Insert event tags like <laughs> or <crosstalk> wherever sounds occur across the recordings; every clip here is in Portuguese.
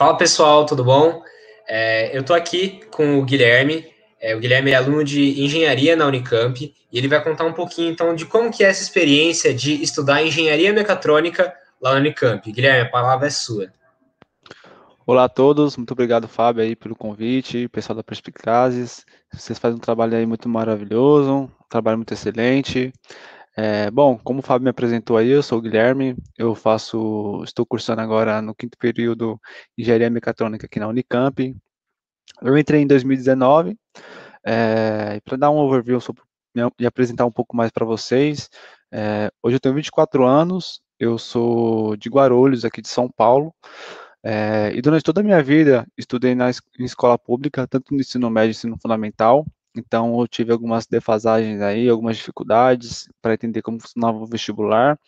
Fala pessoal, tudo bom? É, eu estou aqui com o Guilherme. É, o Guilherme é aluno de engenharia na Unicamp e ele vai contar um pouquinho então de como que é essa experiência de estudar engenharia mecatrônica lá na Unicamp. Guilherme, a palavra é sua. Olá a todos, muito obrigado, Fábio, aí, pelo convite, pessoal da Perspicazes. Vocês fazem um trabalho aí muito maravilhoso, um trabalho muito excelente. É, bom, como o Fábio me apresentou aí, eu sou o Guilherme, eu faço, estou cursando agora no quinto período Engenharia Mecatrônica aqui na Unicamp. Eu entrei em 2019, é, para dar um overview sobre, né, e apresentar um pouco mais para vocês, é, hoje eu tenho 24 anos, eu sou de Guarulhos, aqui de São Paulo, é, e durante toda a minha vida estudei na escola pública, tanto no ensino médio e ensino fundamental, então, eu tive algumas defasagens aí, algumas dificuldades para entender como funcionava o vestibular.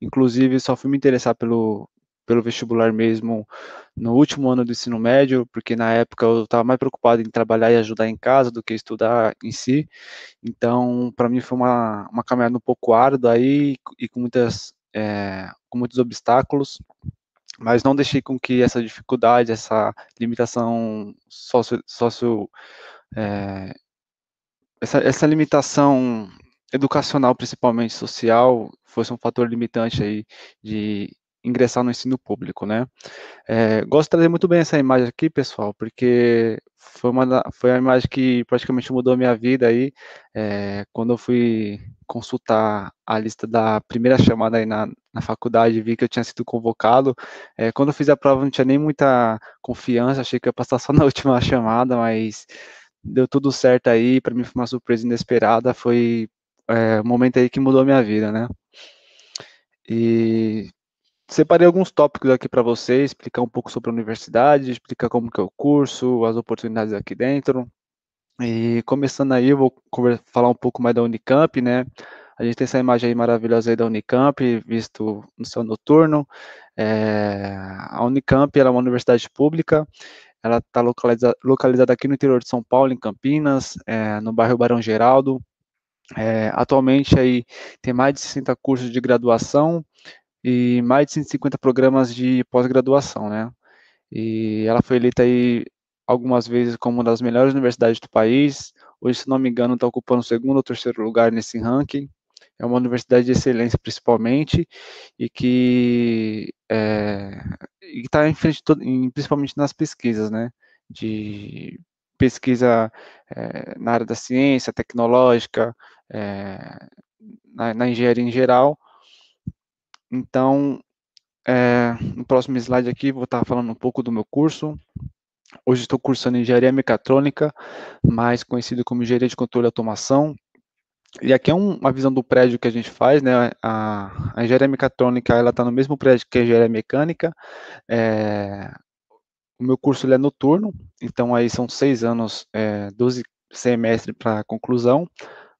Inclusive, só fui me interessar pelo, pelo vestibular mesmo no último ano do ensino médio, porque na época eu estava mais preocupado em trabalhar e ajudar em casa do que estudar em si. Então, para mim foi uma, uma caminhada um pouco árdua aí e com, muitas, é, com muitos obstáculos, mas não deixei com que essa dificuldade, essa limitação socio, socio é, essa, essa limitação educacional, principalmente social, fosse um fator limitante aí de ingressar no ensino público, né? É, gosto de trazer muito bem essa imagem aqui, pessoal, porque foi uma foi a imagem que praticamente mudou a minha vida aí, é, quando eu fui consultar a lista da primeira chamada aí na, na faculdade, vi que eu tinha sido convocado, é, quando eu fiz a prova não tinha nem muita confiança, achei que ia passar só na <laughs> última chamada, mas deu tudo certo aí, para mim foi uma surpresa inesperada, foi é, um momento aí que mudou minha vida, né? E separei alguns tópicos aqui para vocês, explicar um pouco sobre a universidade, explicar como que é o curso, as oportunidades aqui dentro. E começando aí, eu vou falar um pouco mais da Unicamp, né? A gente tem essa imagem aí maravilhosa aí da Unicamp, visto no seu noturno. É, a Unicamp ela é uma universidade pública, ela está localiza, localizada aqui no interior de São Paulo, em Campinas, é, no bairro Barão Geraldo. É, atualmente aí tem mais de 60 cursos de graduação e mais de 150 programas de pós-graduação, né? E ela foi eleita aí algumas vezes como uma das melhores universidades do país. Hoje, se não me engano, está ocupando o segundo ou terceiro lugar nesse ranking é uma universidade de excelência principalmente e que é, está em frente todo, em, principalmente nas pesquisas, né? De pesquisa é, na área da ciência, tecnológica, é, na, na, engenharia em geral. Então, é, no próximo slide aqui vou estar tá falando um pouco do meu curso. Hoje estou cursando engenharia mecatrônica, mais conhecido como engenharia de controle e automação. E aqui é um, uma visão do prédio que a gente faz, né? A, a engenharia mecatrônica ela está no mesmo prédio que a engenharia mecânica. É, o meu curso ele é noturno, então aí são seis anos, é, 12 semestres para conclusão,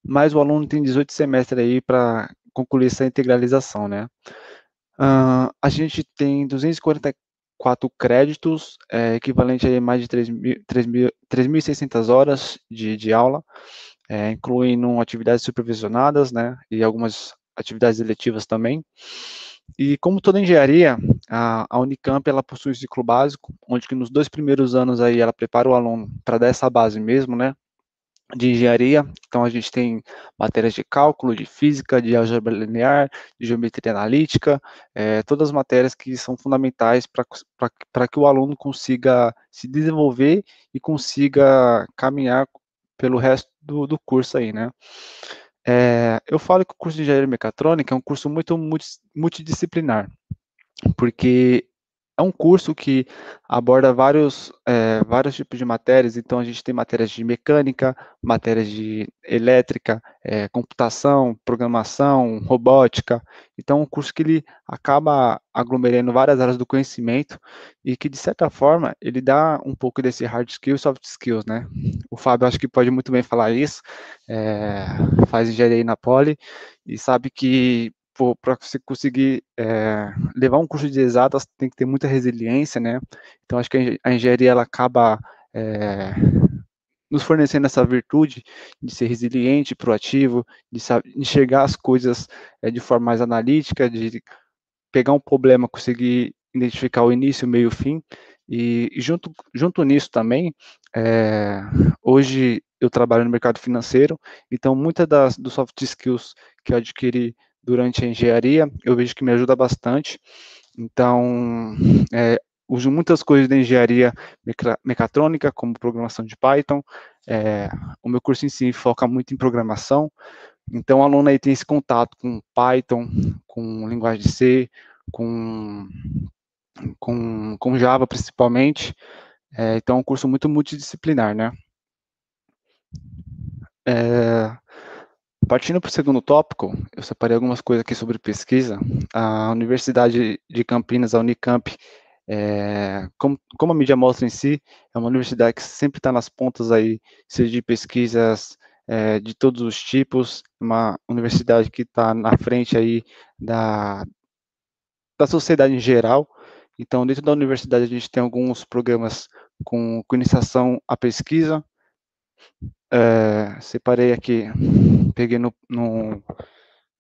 mas o aluno tem 18 semestres aí para concluir essa integralização, né? Uh, a gente tem 244 créditos, é, equivalente a mais de 3.600 horas de, de aula é, incluindo atividades supervisionadas, né, e algumas atividades eletivas também. E como toda engenharia, a, a Unicamp ela possui um ciclo básico, onde que nos dois primeiros anos aí ela prepara o aluno para dar essa base mesmo, né, de engenharia. Então a gente tem matérias de cálculo, de física, de álgebra linear, de geometria analítica, é, todas as matérias que são fundamentais para que o aluno consiga se desenvolver e consiga caminhar pelo resto do, do curso aí, né? É, eu falo que o curso de engenharia mecatrônica é um curso muito multidisciplinar, porque é um curso que aborda vários, é, vários tipos de matérias, então a gente tem matérias de mecânica, matérias de elétrica, é, computação, programação, robótica. Então, é um curso que ele acaba aglomerando várias áreas do conhecimento e que, de certa forma, ele dá um pouco desse hard skills, e soft skills, né? O Fábio acho que pode muito bem falar isso, é, faz engenharia na Poli e sabe que para você conseguir é, levar um curso de exatas tem que ter muita resiliência, né? Então acho que a engenharia ela acaba é, nos fornecendo essa virtude de ser resiliente, proativo, de saber, enxergar as coisas é, de forma mais analítica, de pegar um problema, conseguir identificar o início, o meio, o fim. E, e junto, junto nisso também, hoje eu trabalho no mercado financeiro, então muitas das dos soft skills que eu adquiri durante a engenharia, eu vejo que me ajuda bastante. Então, é, uso muitas coisas da engenharia mecatrônica, como programação de Python. É, o meu curso em si foca muito em programação, então o aluno aí tem esse contato com Python, com linguagem C, com, com, com Java principalmente. É, então é um curso muito multidisciplinar, né? É, Partindo para o segundo tópico, eu separei algumas coisas aqui sobre pesquisa. A Universidade de Campinas, a Unicamp, é, como, como, a mídia mostra em si, é uma universidade que sempre está nas pontas aí, seja de pesquisas é, de todos os tipos, uma universidade que está na frente aí da, da sociedade em geral. Então, dentro da universidade, a gente tem alguns programas com, com iniciação à pesquisa, é, separei aqui, peguei no, no,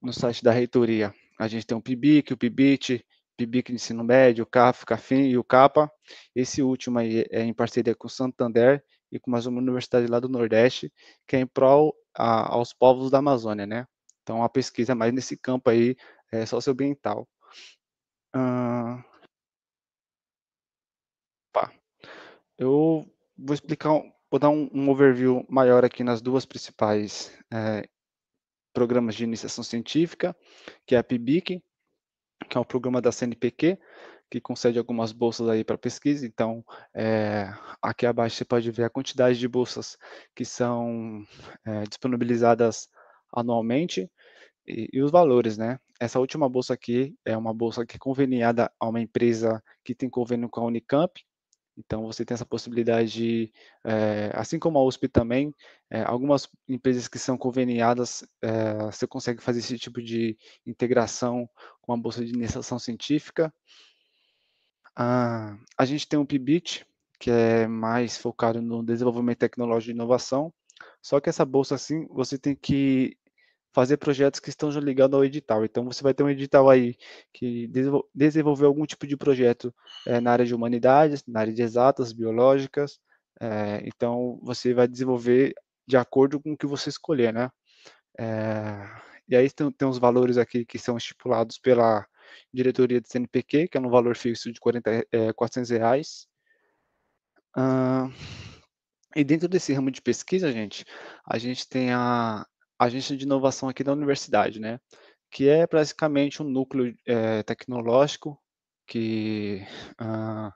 no, site da reitoria. A gente tem o PIBIC, o PIBIT, PIBIC de ensino médio, o CAF, CAFIM e o CAPA. Esse último aí é em parceria com o Santander e com mais uma universidade lá do Nordeste, que é em prol a, aos povos da Amazônia, né? Então, a pesquisa é mais nesse campo aí é socioambiental. Ah, eu vou explicar um, Vou dar um, um overview maior aqui nas duas principais é, programas de iniciação científica, que é a PIBIC, que é um programa da CNPq, que concede algumas bolsas aí para pesquisa. Então, é, aqui abaixo você pode ver a quantidade de bolsas que são é, disponibilizadas anualmente e, e, os valores, né? Essa última bolsa aqui é uma bolsa que é conveniada a uma empresa que tem convênio com a Unicamp, então, você tem essa possibilidade de, eh, é, assim como a USP também, é, algumas empresas que são conveniadas, é, você consegue fazer esse tipo de integração com a bolsa de iniciação científica. Ah, a gente tem o PIBIT, que é mais focado no desenvolvimento tecnológico e inovação, só que essa bolsa, assim, você tem que fazer projetos que estão ligados ao edital. Então, você vai ter um edital aí que desenvolver algum tipo de projeto é, na área de humanidades, na área de exatas, biológicas. É, então, você vai desenvolver de acordo com o que você escolher, né? É, e aí tem, tem os valores aqui que são estipulados pela diretoria do CNPq, que é um valor fixo de 40, é, 400 reais. e dentro desse ramo de pesquisa, gente, a gente tem a agência de inovação aqui da universidade, né? Que é basicamente um núcleo é, tecnológico que ah,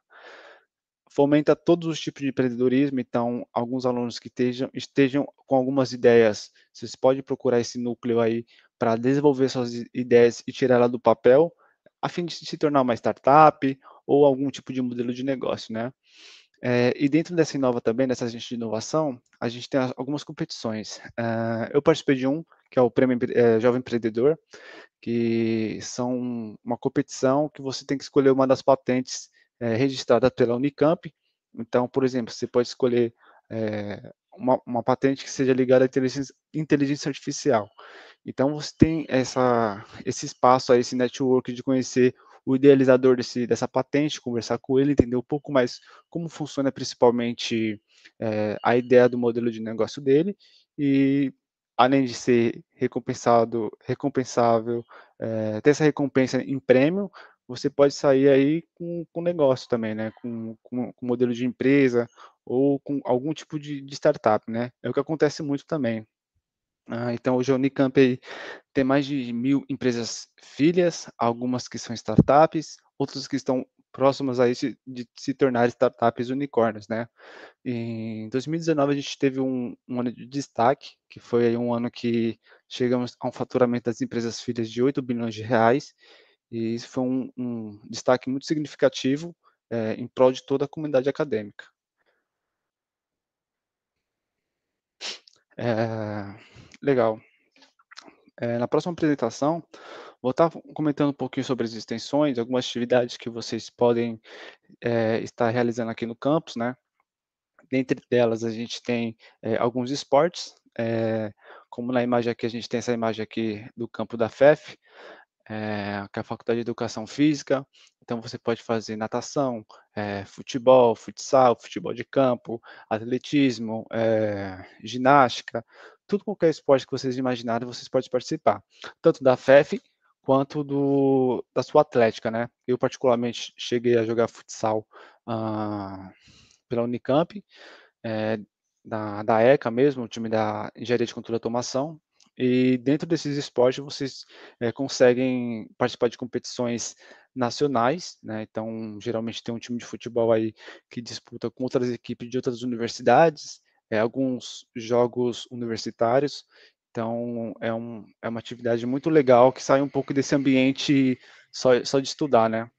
fomenta todos os tipos de empreendedorismo. Então, alguns alunos que estejam, estejam com algumas ideias, vocês podem procurar esse núcleo aí para desenvolver suas ideias e tirar ela do papel, a fim de se tornar uma startup ou algum tipo de modelo de negócio, né? É, e dentro dessa Inova também, dessa gente de inovação, a gente tem algumas competições. Eh, eu participei de um, que é o Prêmio é, Jovem Empreendedor, que são uma competição que você tem que escolher uma das patentes é, registradas pela Unicamp. Então, por exemplo, você pode escolher uma, uma, patente que seja ligada à inteligência, inteligência artificial. Então, você tem essa, esse espaço, aí, esse network de conhecer o idealizador desse, dessa patente, conversar com ele, entender um pouco mais como funciona principalmente é, a ideia do modelo de negócio dele e além de ser recompensado, recompensável, é, ter essa recompensa em prêmio, você pode sair aí com, com negócio também, né? Com, com, com modelo de empresa ou com algum tipo de, de startup, né? É o que acontece muito também. Ah, então, hoje a Unicamp tem mais de mil empresas filhas, algumas que são startups, outras que estão próximas a isso de se tornar startups unicórnios, né? Em 2019 a gente teve um, um ano de destaque, que foi um ano que chegamos a um faturamento das empresas filhas de 8 bilhões de reais, e isso foi um, um destaque muito significativo é, em prol de toda a comunidade acadêmica. É... Legal. É, na próxima apresentação, vou estar tá comentando um pouquinho sobre as extensões, algumas atividades que vocês podem é, estar realizando aqui no campus, né? Dentre delas, a gente tem é, alguns esportes, é, como na imagem aqui, a gente tem essa imagem aqui do campo da FEF, é, que é a Faculdade de Educação Física, então você pode fazer natação, é, futebol, futsal, futebol de campo, atletismo, ginástica, tudo qualquer esporte que vocês imaginarem, vocês podem participar, tanto da FEF quanto do, da sua atlética, né? Eu particularmente cheguei a jogar futsal ah, pela Unicamp, é, da, da ECA mesmo, o time da Engenharia de Controle e Automação, e dentro desses esportes vocês é, conseguem participar de competições nacionais, né? Então geralmente tem um time de futebol aí que disputa com outras equipes de outras universidades, é, alguns jogos universitários. Então, é, um, é uma atividade muito legal que sai um pouco desse ambiente só, só de estudar, né?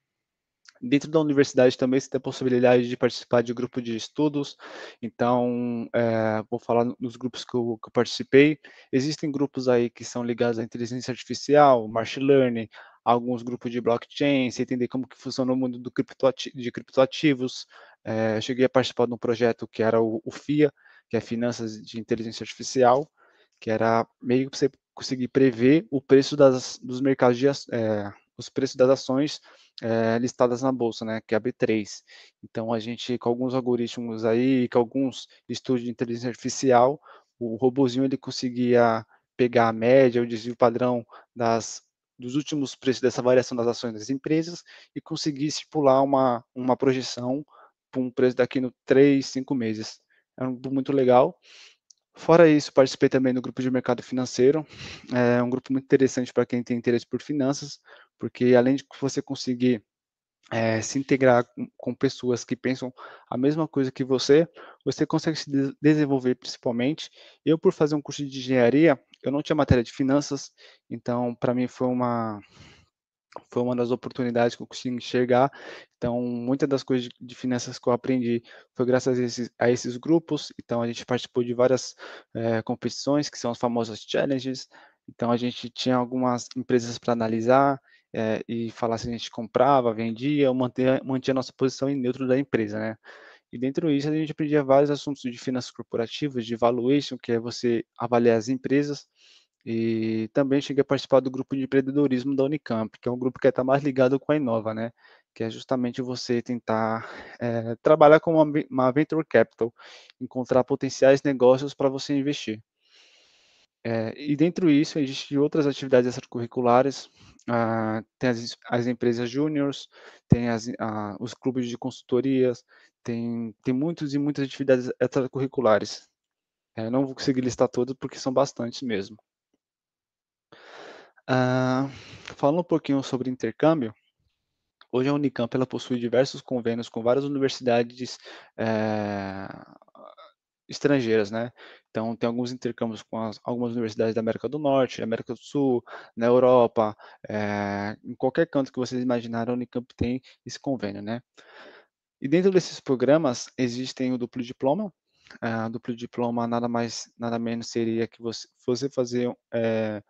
Dentro da universidade também você tem a possibilidade de participar de grupo de estudos. Então, é, vou falar nos grupos que eu, que eu, participei. Existem grupos aí que são ligados à inteligência artificial, machine learning, alguns grupos de blockchain, você entender como que funciona o mundo do criptoati de criptoativos. É, cheguei a participar de um projeto que era o, o FIA, que é Finanças de Inteligência Artificial, que era meio que você conseguir prever o preço das, dos mercados, de, é, os preços das ações é, listadas na bolsa, né, que é a B3. Então, a gente, com alguns algoritmos aí, com alguns estudos de inteligência artificial, o robozinho ele conseguia pegar a média, o desvio padrão das dos últimos preços dessa variação das ações das empresas e conseguir estipular uma, uma projeção para um preço daqui no 3, 5 meses é um grupo muito legal. Fora isso, participei também do grupo de mercado financeiro. É um grupo muito interessante para quem tem interesse por finanças, porque além de você conseguir é, se integrar com, pessoas que pensam a mesma coisa que você, você consegue se desenvolver principalmente. Eu, por fazer um curso de engenharia, eu não tinha matéria de finanças, então para mim foi uma foi uma das oportunidades que eu consegui enxergar. Então, muitas das coisas de finanças que eu aprendi foi graças a esses, a esses grupos. Então, a gente participou de várias é, competições, que são os famosos challenges. Então, a gente tinha algumas empresas para analisar é, e falar se a gente comprava, vendia ou mantinha, mantinha a nossa posição em neutro da empresa, né? E dentro disso, a gente aprendia vários assuntos de finanças corporativas, de valuation, que é você avaliar as empresas e também cheguei a participar do grupo de empreendedorismo da Unicamp, que é um grupo que está mais ligado com a Inova, né? Que é justamente você tentar é, trabalhar com uma, uma venture capital, encontrar potenciais negócios para você investir. É, e dentro disso, existem outras atividades extracurriculares, ah, tem as, as empresas júniores, tem as, ah, os clubes de consultorias, tem, tem muitos e muitas atividades extracurriculares. É, não vou conseguir listar todas porque são bastantes mesmo. Uh, falando um pouquinho sobre intercâmbio, hoje a Unicamp ela possui diversos convênios com várias universidades é, estrangeiras, né? Então, tem alguns intercâmbios com as, algumas universidades da América do Norte, América do Sul, na Europa, é, em qualquer canto que vocês imaginaram, a Unicamp tem esse convênio, né? E dentro desses programas existem o duplo diploma. Uh, duplo diploma nada mais, nada menos seria que você, fosse fazer é,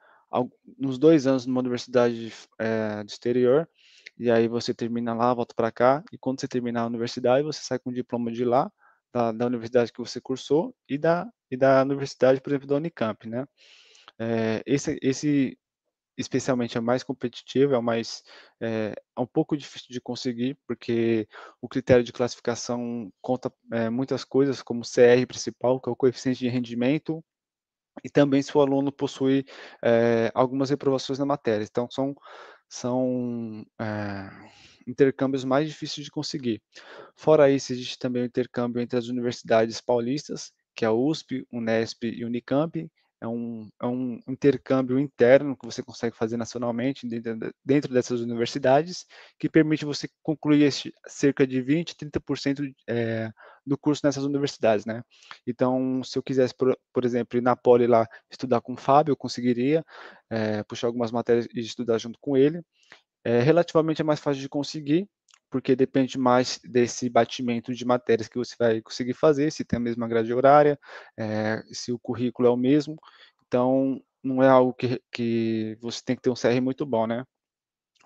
nos dois anos numa universidade é, de exterior, e aí você termina lá, volta para cá, e quando você terminar a universidade, você sai com o diploma de lá, da, da universidade que você cursou, e da, e da universidade, por exemplo, da Unicamp, né? É, esse, esse, especialmente, é mais competitivo, é mais, é, é, um pouco difícil de conseguir, porque o critério de classificação conta é, muitas coisas, como CR principal, que é o coeficiente de rendimento, e também se o aluno possui é, algumas reprovações na matéria. Então, são, são é, intercâmbios mais difíceis de conseguir. Fora isso, existe também o intercâmbio entre as universidades paulistas, que é a USP, Unesp e Unicamp. É um, é um intercâmbio interno que você consegue fazer nacionalmente dentro, dentro dessas universidades, que permite você concluir este, cerca de 20, 30% de, é, do curso nessas universidades, né? Então, se eu quisesse, por, por exemplo, ir na Poli lá estudar com o Fábio, eu conseguiria é, puxar algumas matérias e estudar junto com ele. É, relativamente é mais fácil de conseguir, porque depende mais desse batimento de matérias que você vai conseguir fazer, se tem a mesma grade horária, é, se o currículo é o mesmo. Então, não é algo que, que você tem que ter um CR muito bom, né?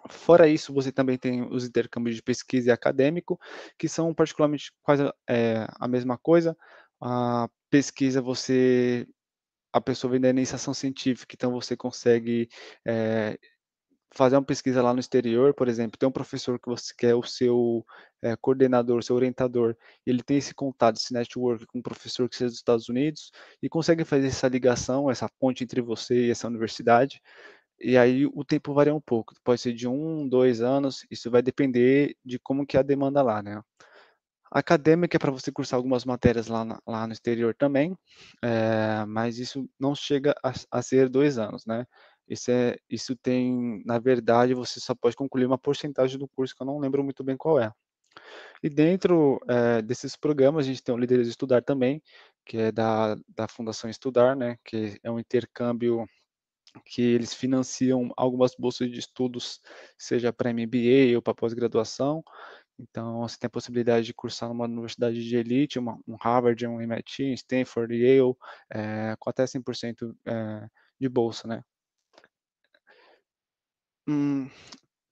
Fora isso, você também tem os intercâmbios de pesquisa e acadêmico, que são particularmente quase é, a mesma coisa. A pesquisa você a pessoa vem da iniciação científica, então você consegue é, fazer uma pesquisa lá no exterior, por exemplo, tem um professor que você quer é o seu é, coordenador, seu orientador, ele tem esse contato, esse network com um professor que seja dos Estados Unidos e consegue fazer essa ligação, essa ponte entre você e essa universidade. E aí o tempo varia um pouco, pode ser de um, dois anos, isso vai depender de como que é a demanda lá, né? Acadêmica é para você cursar algumas matérias lá, lá no exterior também, é, mas isso não chega a, a, ser dois anos, né? Isso, é, isso tem, na verdade, você só pode concluir uma porcentagem do curso que eu não lembro muito bem qual é. E dentro é, desses programas, a gente tem o Líderes Estudar também, que é da, da Fundação Estudar, né? Que é um intercâmbio que eles financiam algumas bolsas de estudos, seja para MBA ou para pós-graduação. Então, você tem a possibilidade de cursar numa universidade de elite, uma, um Harvard, um MIT, Stanford, Yale, é, com até 100% é, eh, de bolsa, né? Hum,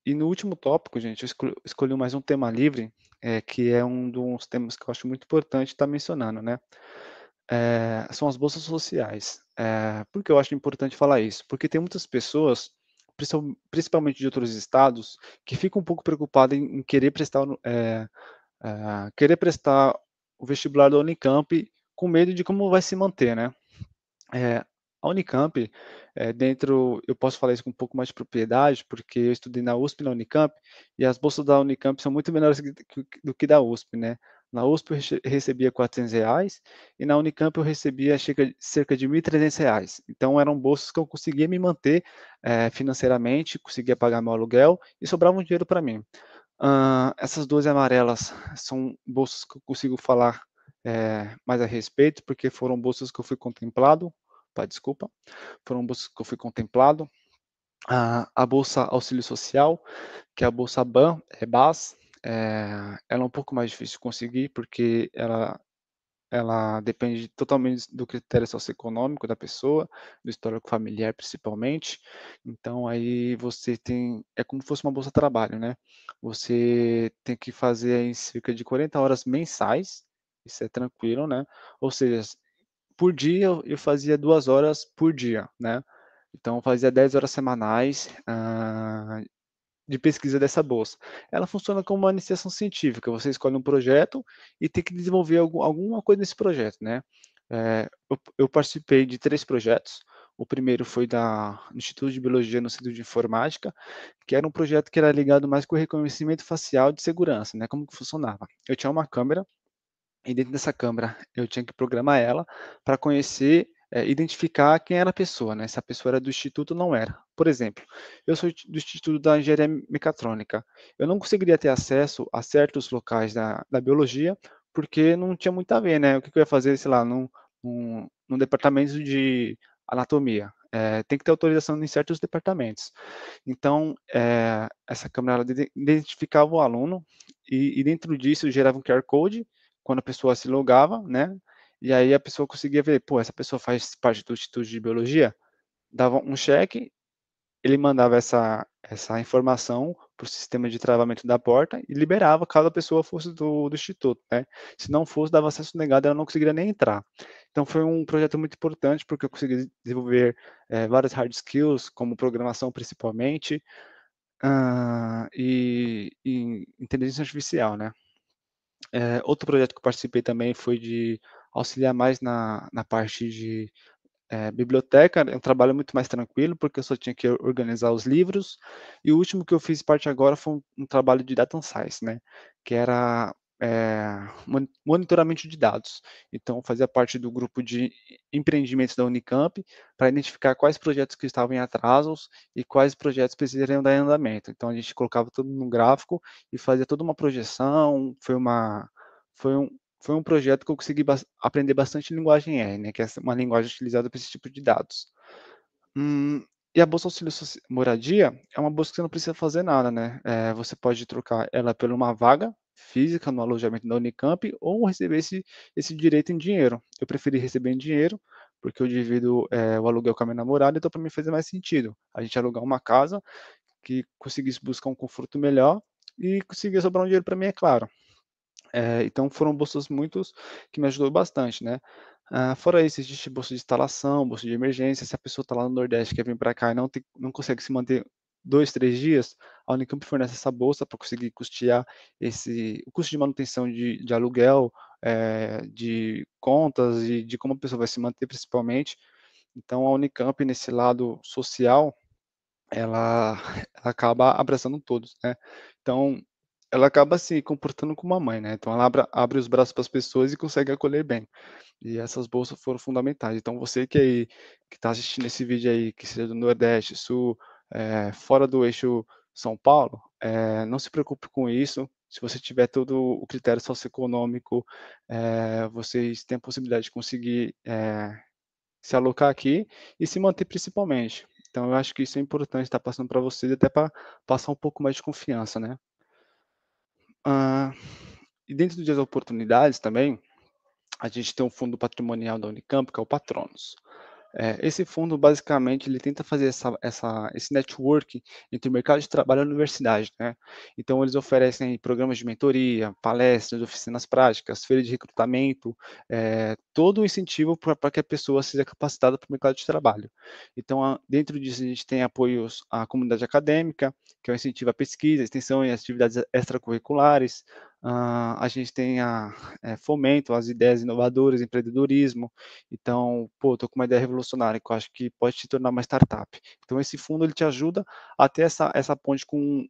e no último tópico, gente, eu escolhi mais um tema livre, é, que é um dos temas que eu acho muito importante estar mencionando, né? é, são as bolsas sociais. É, por que eu acho importante falar isso? Porque tem muitas pessoas, principalmente de outros estados, que ficam um pouco preocupadas em, querer prestar é, é, querer prestar o vestibular da Unicamp com medo de como vai se manter, né? a Unicamp, dentro, eu posso falar isso com um pouco mais de propriedade, porque eu estudei na USP na Unicamp, e as bolsas da Unicamp são muito menores do que da USP, né? Na USP eu recebia 400 reais e na Unicamp eu recebia cerca de 1.300 reais. Então eram bolsas que eu conseguia me manter é, financeiramente, conseguia pagar meu aluguel e sobrava um dinheiro para mim. Uh, essas duas amarelas são bolsas que eu consigo falar é, mais a respeito, porque foram bolsas que eu fui contemplado, pá, tá, desculpa, foram bolsas que eu fui contemplado. Uh, a bolsa auxílio social, que é a bolsa BAN, é BAS, é, ela é um pouco mais difícil de conseguir porque ela, ela depende totalmente do critério socioeconômico da pessoa, do histórico familiar principalmente. Então aí você tem, é como se fosse uma bolsa de trabalho, né? Você tem que fazer em cerca de 40 horas mensais, isso é tranquilo, né? Ou seja, por dia eu fazia duas horas por dia, né? Então, fazia 10 horas semanais, ah, de pesquisa dessa bolsa. Ela funciona como uma iniciação científica. Você escolhe um projeto e tem que desenvolver algum, alguma coisa nesse projeto, né? É, eu, eu, participei de três projetos. O primeiro foi da do Instituto de Biologia no Centro de Informática, que era um projeto que era ligado mais com reconhecimento facial de segurança, né? Como que funcionava? Eu tinha uma câmera e dentro dessa câmera eu tinha que programar ela para conhecer é, identificar quem era a pessoa, né? se a pessoa era do instituto ou não era. Por exemplo, eu sou do Instituto da Engenharia Mecatrônica. Eu não conseguiria ter acesso a certos locais da, da biologia porque não tinha muito a ver, né? O que, que eu ia fazer, sei lá, num, num, num departamento de anatomia. É, tem que ter autorização em certos departamentos. Então, é, essa câmera identificava o aluno e, e, dentro disso gerava um QR Code quando a pessoa se logava, né? E aí a pessoa conseguia ver, pô, essa pessoa faz parte do Instituto de Biologia, dava um cheque, ele mandava essa, essa informação para o sistema de travamento da porta e liberava caso a pessoa fosse do, do Instituto, né? Se não fosse, dava acesso negado, ela não conseguiria nem entrar. Então foi um projeto muito importante porque eu consegui desenvolver é, várias hard skills, como programação principalmente, uh, e, e inteligência artificial, né? É, outro projeto que eu participei também foi de auxiliar mais na, na parte de é, biblioteca, é um trabalho muito mais tranquilo, porque eu só tinha que organizar os livros. E o último que eu fiz parte agora foi um, um trabalho de data science, né? Que era é, monitoramento de dados. Então, fazia parte do grupo de empreendimentos da Unicamp para identificar quais projetos que estavam em atrasos e quais projetos precisariam dar em andamento. Então, a gente colocava tudo num gráfico e fazia toda uma projeção, foi uma foi um, foi um projeto que eu consegui ba aprender bastante linguagem R, né, que é uma linguagem utilizada para esse tipo de dados. Hum, e a Bolsa Auxílio Moradia é uma bolsa que você não precisa fazer nada, né? É, você pode trocar ela por uma vaga física no alojamento da Unicamp ou receber esse, esse direito em dinheiro. Eu preferi receber em dinheiro, porque eu divido é, o aluguel com a minha namorada, então para mim fazer mais sentido a gente alugar uma casa que conseguisse buscar um conforto melhor e conseguir sobrar um dinheiro para mim, é claro. É, então foram bolsas muitos que me ajudou bastante, né? Ah, fora isso, existe bolsa de instalação, bolsa de emergência. Se a pessoa está lá no Nordeste, quer vir para cá e não, tem, não consegue se manter dois, três dias, a Unicamp fornece essa bolsa para conseguir custear esse, o custo de manutenção de, de aluguel, é, de contas e de como a pessoa vai se manter principalmente. Então a Unicamp, nesse lado social, ela, <laughs> ela acaba abraçando todos, né? Então, ela acaba se comportando como uma mãe, né? Então ela abre, abre os braços para as pessoas e consegue acolher bem. E essas bolsas foram fundamentais. Então você que aí que está assistindo esse vídeo aí, que seja do Nordeste, Sul, é, fora do eixo São Paulo, é, não se preocupe com isso. Se você tiver todo o critério socioeconômico, é, vocês têm a possibilidade de conseguir se alocar aqui e se manter principalmente. Então, eu acho que isso é importante estar tá passando para vocês, até para passar um pouco mais de confiança, né? e dentro das oportunidades também, a gente tem um fundo patrimonial da Unicamp, que é o Patronos. É, esse fundo, basicamente, ele tenta fazer essa, essa, esse network entre o mercado de trabalho e a universidade. Né? Então, eles oferecem programas de mentoria, palestras, oficinas práticas, feira de recrutamento, é, todo o incentivo para que a pessoa seja capacitada para o mercado de trabalho. Então, a, dentro disso, a gente tem apoios à comunidade acadêmica, que é o incentivo à pesquisa, extensão e atividades extracurriculares, Uh, a gente tem a, é, fomento às ideias inovadoras, empreendedorismo. Então, pô, tô com uma ideia revolucionária que eu acho que pode te tornar uma startup. Então, esse fundo ele te ajuda a ter essa, essa ponte com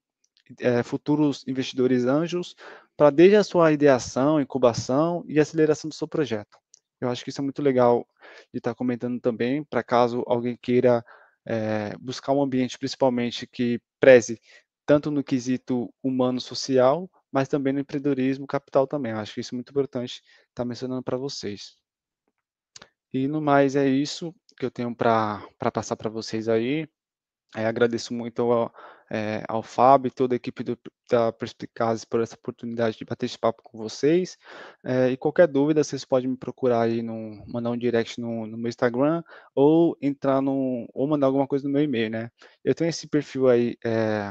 é, futuros investidores anjos para desde a sua ideação, incubação e aceleração do seu projeto. Eu acho que isso é muito legal de estar tá comentando também, para caso alguém queira é, buscar um ambiente, principalmente que preze tanto no quesito humano-social, mas também no empreendedorismo capital também. Acho que isso é muito importante estar tá mencionando para vocês. E no mais é isso que eu tenho para passar para vocês aí. É, agradeço muito ao, é, ao Fábio e toda a equipe do, da Perspicazes por essa oportunidade de bater esse papo com vocês. É, e qualquer dúvida, vocês podem me procurar aí, no, mandar um direct no, no meu Instagram ou entrar no, ou mandar alguma coisa no meu e-mail, né? Eu tenho esse perfil aí, é,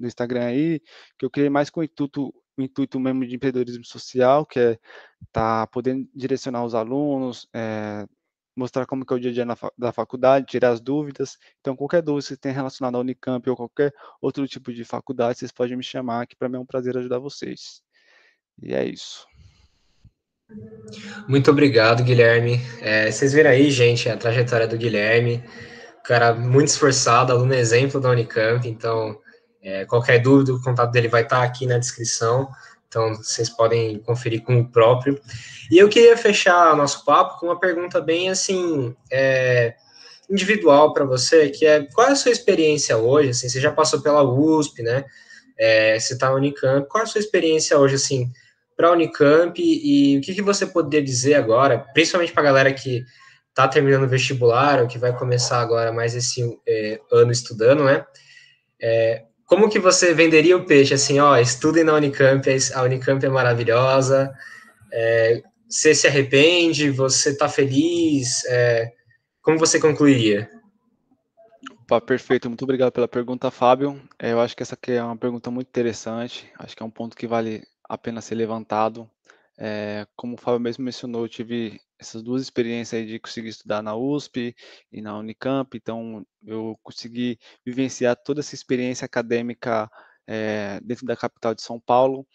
no Instagram aí, que eu criei mais com o intuito, o intuito mesmo de empreendedorismo social, que é tá podendo direcionar os alunos, é, mostrar como que é o dia a dia na, da faculdade, tirar as dúvidas. Então, qualquer dúvida que tenha relacionada à Unicamp ou qualquer outro tipo de faculdade, vocês podem me chamar, que para mim é um prazer ajudar vocês. E é isso. Muito obrigado, Guilherme. É, vocês viram aí, gente, a trajetória do Guilherme. cara muito esforçado, aluno exemplo da Unicamp, então é, qualquer dúvida, o contato dele vai estar aqui na descrição, então vocês podem conferir com o próprio. E eu queria fechar nosso papo com uma pergunta bem assim é, individual para você, que é qual é a sua experiência hoje? Assim, você já passou pela USP, né? É, você está na Unicamp. Qual é a sua experiência hoje, assim, para a Unicamp? E, e o que, que você poderia dizer agora, principalmente para a galera que está terminando o vestibular ou que vai começar agora mais esse é, ano estudando, né? É, como que você venderia o peixe? Assim, ó, estudem na Unicamp, é a Unicamp é maravilhosa, é, você se arrepende, você está feliz, é, como você concluiria? Opa, perfeito, muito obrigado pela pergunta, Fábio. É, eu acho que essa aqui é uma pergunta muito interessante, acho que é um ponto que vale a pena ser levantado. É, como o Fábio mesmo mencionou, eu tive essas duas experiências de conseguir estudar na USP e na Unicamp, então eu consegui vivenciar toda essa experiência acadêmica é, dentro da capital de São Paulo.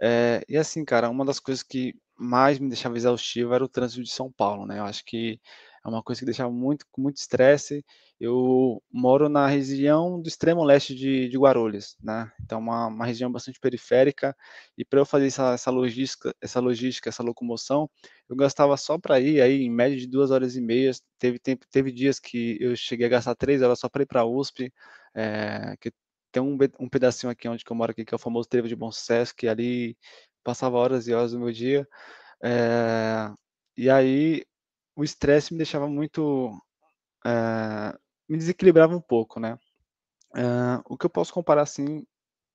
É, e assim, cara, uma das coisas que mais me deixava exaustivo era o trânsito de São Paulo, né? Eu acho que é uma coisa que deixava muito, muito estresse. Eu moro na região do extremo leste de, de Guarulhos, né? Então, uma, uma região bastante periférica. E para eu fazer essa, essa, logística, essa logística, essa locomoção, eu gastava só para ir, aí em média de duas horas e meia. Teve tempo, teve dias que eu cheguei a gastar três horas só para ir para a USP, é, que tem um, um pedacinho aqui onde eu moro aqui, que é o famoso Trevo de Bom Sucesso, que ali passava horas e horas do meu dia. É, e aí o estresse me deixava muito. Uh, me desequilibrava um pouco, né? Uh, o que eu posso comparar assim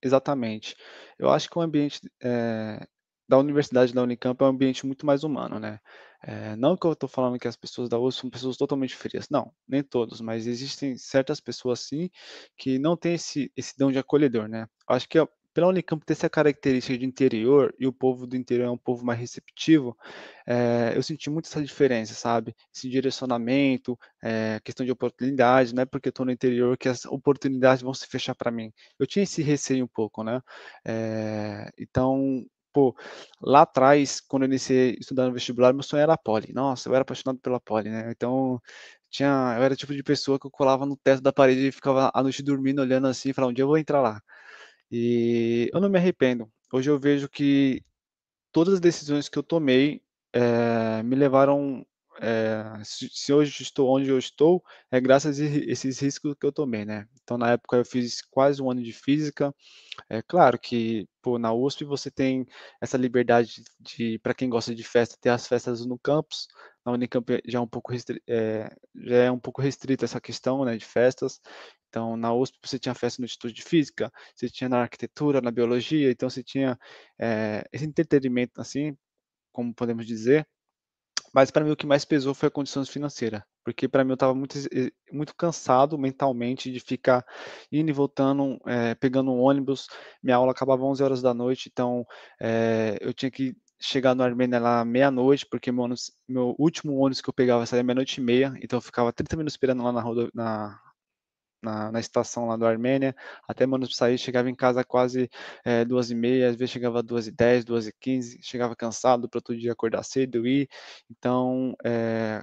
exatamente? Eu acho que o ambiente eh, da universidade da Unicamp é um ambiente muito mais humano, né? É, não que eu estou falando que as pessoas da USP são pessoas totalmente frias, não, nem todos, mas existem certas pessoas sim que não têm esse, esse dom de acolhedor, né? Eu acho que pela Unicamp ter essa característica de interior e o povo do interior é um povo mais receptivo, é, eu senti muito essa diferença, sabe? Esse direcionamento, é, questão de oportunidade, né? Porque eu estou no interior que as oportunidades vão se fechar para mim. Eu tinha esse receio um pouco, né? É, então, pô, lá atrás, quando eu iniciei estudando vestibular, meu sonho era a Poli. Nossa, eu era apaixonado pela Poli, né? Então, tinha, eu era o tipo de pessoa que eu colava no teto da parede e ficava à noite dormindo, olhando assim, falando: um dia eu vou entrar lá. E eu não me arrependo. Hoje eu vejo que todas as decisões que eu tomei é, me levaram é, se hoje estou onde eu estou, é graças a esses riscos que eu tomei, né? Então, na época, eu fiz quase um ano de física. É claro que, pô, na USP você tem essa liberdade de, para quem gosta de festa, ter as festas no campus. Na Unicamp já é um pouco, restri é, já é um pouco restrita essa questão, né, de festas. Então, na USP você tinha festa no Instituto de Física, você tinha na arquitetura, na biologia, então você tinha é, esse entretenimento, assim, como podemos dizer, mas para mim o que mais pesou foi a condição financeira, porque para mim eu estava muito, eh, muito cansado mentalmente de ficar indo e voltando, é, pegando um ônibus. Minha aula acabava 11 horas da noite, então é, eu tinha que chegar no Armênia lá meia-noite, porque meu, ônibus, meu último ônibus que eu pegava saía meia-noite e meia, então eu ficava 30 minutos esperando lá na, rodo, na na, na, estação lá do Armênia, até Manos sair, chegava em casa quase é, duas e meia, às vezes chegava duas e dez, duas e quinze, chegava cansado para todo dia acordar cedo e então é,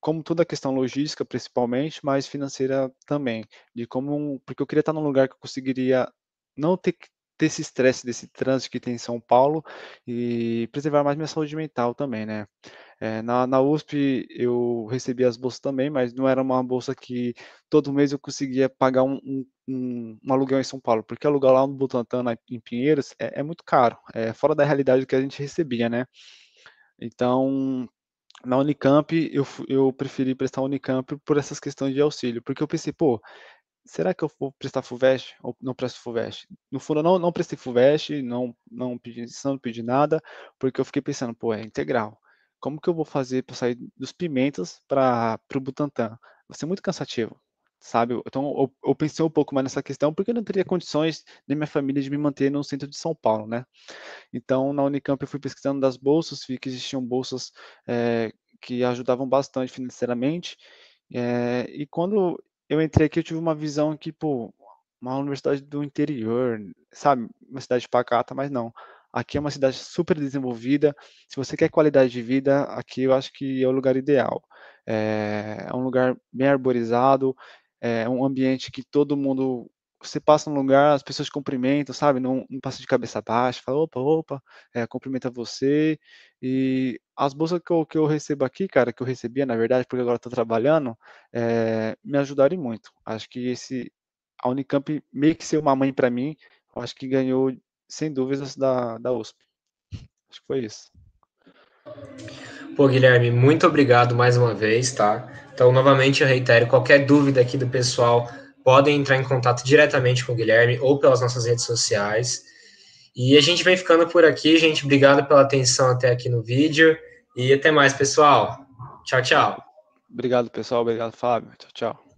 como toda a questão logística principalmente, mas financeira também, de como porque eu queria estar num lugar que eu conseguiria não ter que ter esse estresse desse trânsito que tem em São Paulo e preservar mais minha saúde mental também, né? É, na, na USP eu recebia as bolsas também, mas não era uma bolsa que todo mês eu conseguia pagar um, um, um, um aluguel em São Paulo, porque alugar lá no Butantã, em Pinheiros, é, é muito caro, é fora da realidade do que a gente recebia, né? Então, na Unicamp, eu, eu preferi prestar Unicamp por essas questões de auxílio, porque eu pensei, pô, será que eu vou prestar FUVEST ou não presto FUVEST? No fundo, eu não, não prestei FUVEST, não, não, pedi, não pedi nada, porque eu fiquei pensando, pô, é integral como que eu vou fazer para sair dos Pimentas para o Butantã? Vai ser muito cansativo, sabe? Então eu, eu, pensei um pouco mais nessa questão, porque eu não teria condições nem minha família de me manter no centro de São Paulo, né? Então na Unicamp eu fui pesquisando das bolsas, vi que existiam bolsas é, que ajudavam bastante financeiramente. É, e quando eu entrei aqui, eu tive uma visão que, pô, uma universidade do interior, sabe? Uma cidade pacata, mas não. Aqui é uma cidade super desenvolvida. Se você quer qualidade de vida, aqui eu acho que é o lugar ideal. É, é um lugar bem arborizado, é um ambiente que todo mundo. Você passa no lugar, as pessoas cumprimentam, sabe? Não, não passa de cabeça baixa, fala opa, opa, é, cumprimenta você. E as bolsas que eu, que eu recebo aqui, cara, que eu recebia, na verdade, porque agora estou trabalhando, é, me ajudaram muito. Acho que esse, a Unicamp meio que ser uma mãe para mim, eu acho que ganhou sem dúvidas, da, da USP. Acho que foi isso. Pô, Guilherme, muito obrigado mais uma vez, tá? Então, novamente, eu reitero, qualquer dúvida aqui do pessoal, podem entrar em contato diretamente com o Guilherme ou pelas nossas redes sociais. E a gente vem ficando por aqui, gente. Obrigado pela atenção até aqui no vídeo. E até mais, pessoal. Tchau, tchau. Obrigado, pessoal. Obrigado, Fábio. Tchau, tchau.